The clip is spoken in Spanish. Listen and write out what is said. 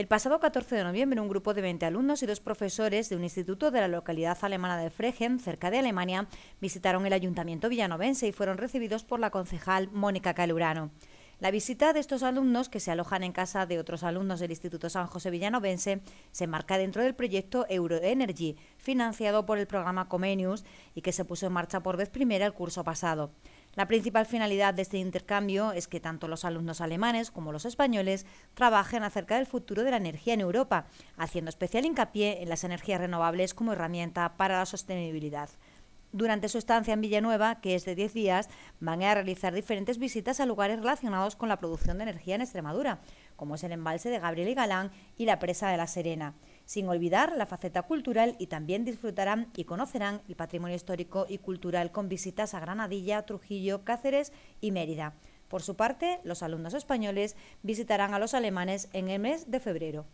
El pasado 14 de noviembre, un grupo de 20 alumnos y dos profesores de un instituto de la localidad alemana de Fregen, cerca de Alemania, visitaron el ayuntamiento villanovense y fueron recibidos por la concejal Mónica Calurano. La visita de estos alumnos, que se alojan en casa de otros alumnos del Instituto San José Villanovense, se marca dentro del proyecto Euroenergy, financiado por el programa Comenius y que se puso en marcha por vez primera el curso pasado. La principal finalidad de este intercambio es que tanto los alumnos alemanes como los españoles trabajen acerca del futuro de la energía en Europa, haciendo especial hincapié en las energías renovables como herramienta para la sostenibilidad. Durante su estancia en Villanueva, que es de 10 días, van a realizar diferentes visitas a lugares relacionados con la producción de energía en Extremadura, como es el embalse de Gabriel y Galán y la presa de La Serena sin olvidar la faceta cultural y también disfrutarán y conocerán el patrimonio histórico y cultural con visitas a Granadilla, Trujillo, Cáceres y Mérida. Por su parte, los alumnos españoles visitarán a los alemanes en el mes de febrero.